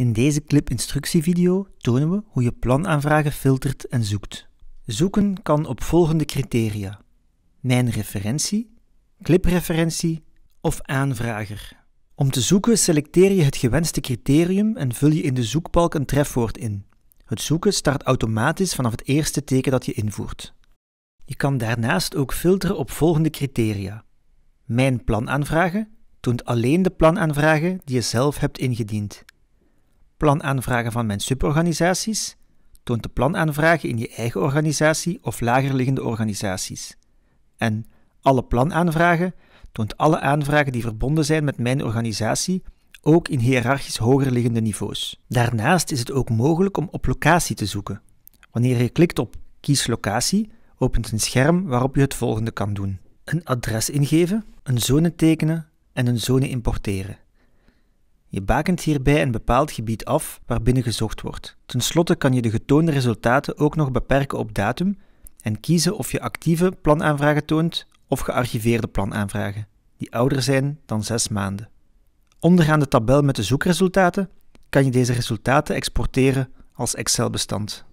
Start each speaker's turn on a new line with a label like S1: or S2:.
S1: In deze clip-instructievideo tonen we hoe je planaanvragen filtert en zoekt. Zoeken kan op volgende criteria. Mijn referentie, clipreferentie of aanvrager. Om te zoeken selecteer je het gewenste criterium en vul je in de zoekbalk een trefwoord in. Het zoeken start automatisch vanaf het eerste teken dat je invoert. Je kan daarnaast ook filteren op volgende criteria. Mijn planaanvragen toont alleen de planaanvragen die je zelf hebt ingediend. Planaanvragen van mijn suborganisaties toont de planaanvragen in je eigen organisatie of lagerliggende organisaties. En alle planaanvragen toont alle aanvragen die verbonden zijn met mijn organisatie, ook in hiërarchisch hogerliggende niveaus. Daarnaast is het ook mogelijk om op locatie te zoeken. Wanneer je klikt op Kies locatie, opent een scherm waarop je het volgende kan doen: een adres ingeven, een zone tekenen en een zone importeren. Je bakent hierbij een bepaald gebied af waarbinnen gezocht wordt. Ten slotte kan je de getoonde resultaten ook nog beperken op datum en kiezen of je actieve planaanvragen toont of gearchiveerde planaanvragen, die ouder zijn dan 6 maanden. Onderaan de tabel met de zoekresultaten kan je deze resultaten exporteren als Excel-bestand.